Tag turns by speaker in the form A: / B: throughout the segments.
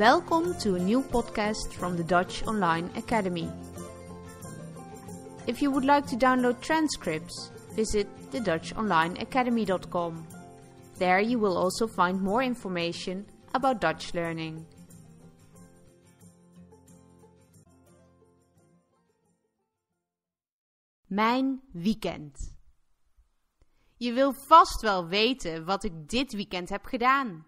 A: Welkom to a nieuwe podcast from the Dutch Online Academy. If you would like to download transcripts, visit thedutchonlineacademy.com. There you will also find more information about Dutch learning. Mijn weekend. Je wil vast wel weten wat ik dit weekend heb gedaan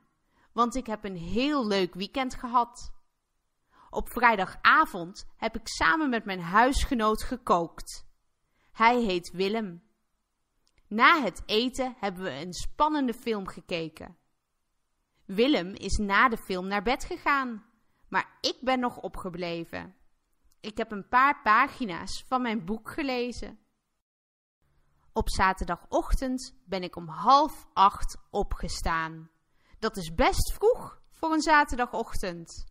A: want ik heb een heel leuk weekend gehad. Op vrijdagavond heb ik samen met mijn huisgenoot gekookt. Hij heet Willem. Na het eten hebben we een spannende film gekeken. Willem is na de film naar bed gegaan, maar ik ben nog opgebleven. Ik heb een paar pagina's van mijn boek gelezen. Op zaterdagochtend ben ik om half acht opgestaan. Dat is best vroeg voor een zaterdagochtend.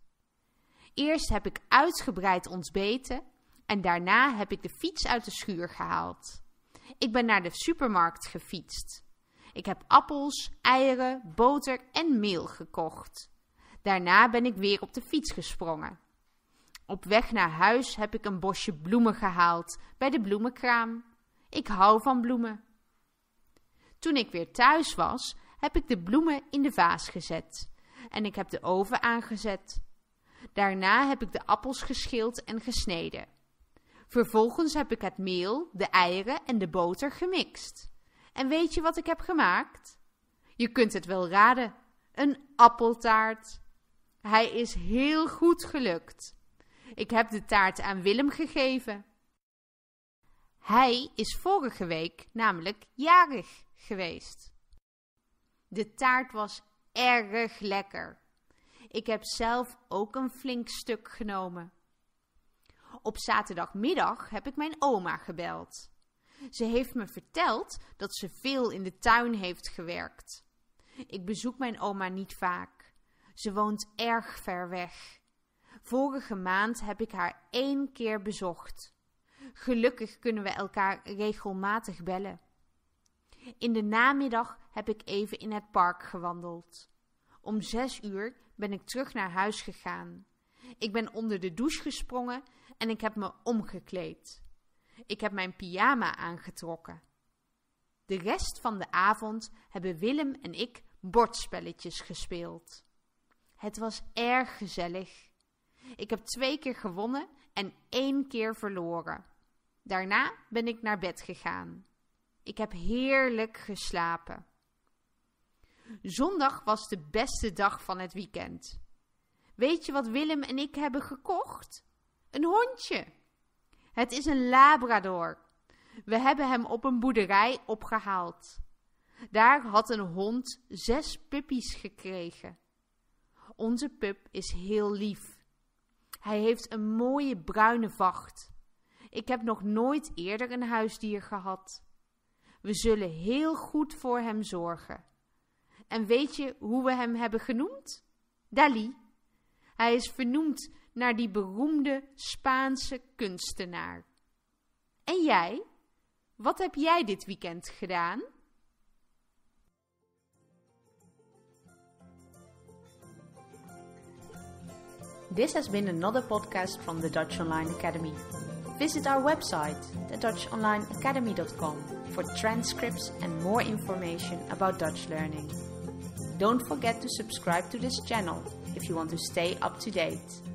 A: Eerst heb ik uitgebreid ontbeten en daarna heb ik de fiets uit de schuur gehaald. Ik ben naar de supermarkt gefietst. Ik heb appels, eieren, boter en meel gekocht. Daarna ben ik weer op de fiets gesprongen. Op weg naar huis heb ik een bosje bloemen gehaald bij de bloemenkraam. Ik hou van bloemen. Toen ik weer thuis was, heb ik de bloemen in de vaas gezet en ik heb de oven aangezet. Daarna heb ik de appels geschild en gesneden. Vervolgens heb ik het meel, de eieren en de boter gemixt. En weet je wat ik heb gemaakt? Je kunt het wel raden: een appeltaart. Hij is heel goed gelukt. Ik heb de taart aan Willem gegeven. Hij is vorige week namelijk jarig geweest. De taart was erg lekker. Ik heb zelf ook een flink stuk genomen. Op zaterdagmiddag heb ik mijn oma gebeld. Ze heeft me verteld dat ze veel in de tuin heeft gewerkt. Ik bezoek mijn oma niet vaak. Ze woont erg ver weg. Vorige maand heb ik haar één keer bezocht. Gelukkig kunnen we elkaar regelmatig bellen. In de namiddag heb ik even in het park gewandeld. Om zes uur ben ik terug naar huis gegaan. Ik ben onder de douche gesprongen en ik heb me omgekleed. Ik heb mijn pyjama aangetrokken. De rest van de avond hebben Willem en ik bordspelletjes gespeeld. Het was erg gezellig. Ik heb twee keer gewonnen en één keer verloren. Daarna ben ik naar bed gegaan. Ik heb heerlijk geslapen. Zondag was de beste dag van het weekend. Weet je wat Willem en ik hebben gekocht? Een hondje. Het is een labrador. We hebben hem op een boerderij opgehaald. Daar had een hond zes puppies gekregen. Onze pup is heel lief. Hij heeft een mooie bruine vacht. Ik heb nog nooit eerder een huisdier gehad. We zullen heel goed voor hem zorgen. En weet je hoe we hem hebben genoemd? Dali. Hij is vernoemd naar die beroemde Spaanse kunstenaar. En jij? Wat heb jij dit weekend gedaan? This has been another podcast from the Dutch Online Academy. Visit our website, thedutchonlineacademy.com, for transcripts and more information about Dutch learning. Don't forget to subscribe to this channel if you want to stay up to date.